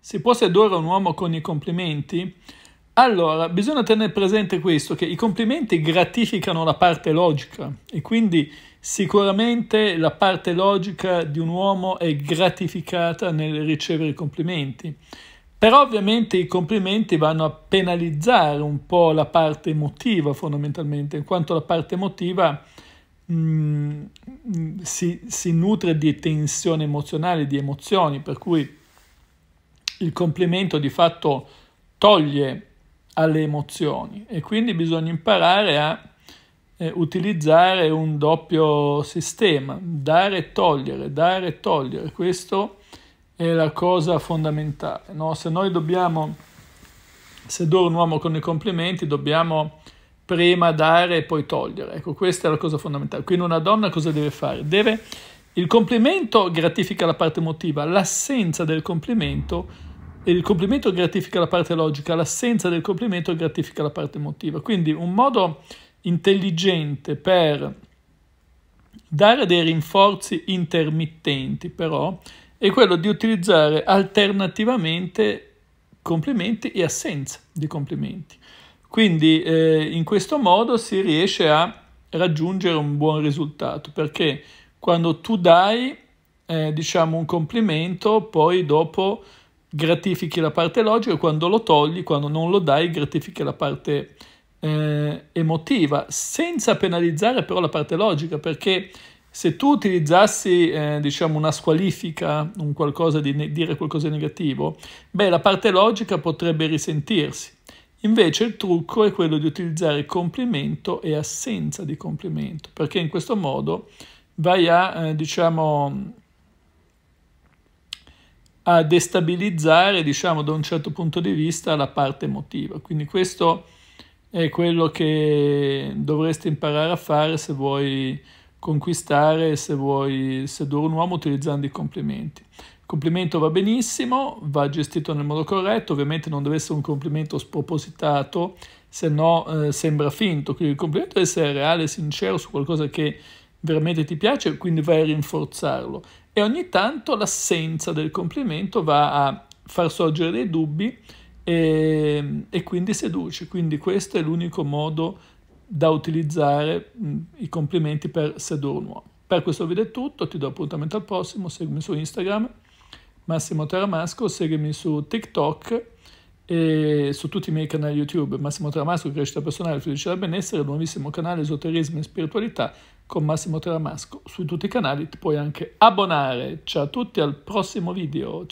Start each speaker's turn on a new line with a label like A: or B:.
A: si può sedurre un uomo con i complimenti? Allora, bisogna tenere presente questo, che i complimenti gratificano la parte logica e quindi sicuramente la parte logica di un uomo è gratificata nel ricevere i complimenti. Però ovviamente i complimenti vanno a penalizzare un po' la parte emotiva fondamentalmente, in quanto la parte emotiva mh, mm, mm, si, si nutre di tensione emozionale, di emozioni, per cui il complimento di fatto toglie alle emozioni e quindi bisogna imparare a eh, utilizzare un doppio sistema, dare e togliere, dare e togliere, questa è la cosa fondamentale. No? Se noi dobbiamo sedurre un uomo con i complimenti, dobbiamo prima dare e poi togliere. Ecco, questa è la cosa fondamentale. Quindi una donna cosa deve fare? Deve... Il complimento gratifica la parte emotiva, l'assenza del complimento il complimento gratifica la parte logica, l'assenza del complimento gratifica la parte emotiva. Quindi un modo intelligente per dare dei rinforzi intermittenti però è quello di utilizzare alternativamente complimenti e assenza di complimenti. Quindi eh, in questo modo si riesce a raggiungere un buon risultato perché quando tu dai eh, diciamo un complimento poi dopo gratifichi la parte logica, quando lo togli, quando non lo dai, gratifichi la parte eh, emotiva, senza penalizzare però la parte logica, perché se tu utilizzassi eh, diciamo una squalifica, un qualcosa di ne- dire qualcosa di negativo, beh, la parte logica potrebbe risentirsi. Invece il trucco è quello di utilizzare complimento e assenza di complimento, perché in questo modo vai a eh, diciamo a destabilizzare, diciamo, da un certo punto di vista la parte emotiva. Quindi questo è quello che dovresti imparare a fare se vuoi conquistare, se vuoi sedurre un uomo utilizzando i complimenti. Il complimento va benissimo, va gestito nel modo corretto, ovviamente non deve essere un complimento spropositato, se no eh, sembra finto, quindi il complimento deve essere reale, sincero su qualcosa che veramente ti piace, quindi vai a rinforzarlo e ogni tanto l'assenza del complimento va a far sorgere dei dubbi e, e quindi seduce. Quindi questo è l'unico modo da utilizzare mh, mm, i complimenti per sedurre un uomo. Per questo video è tutto, ti do appuntamento al prossimo, seguimi su Instagram, Massimo Teramasco, seguimi su TikTok e su tutti i miei canali YouTube, Massimo Tramasco, Crescita Personale, Felicità e Benessere, il nuovissimo canale Esoterismo e Spiritualità con Massimo Tramasco. Su tutti i canali ti puoi anche abbonare. Ciao a tutti, al prossimo video.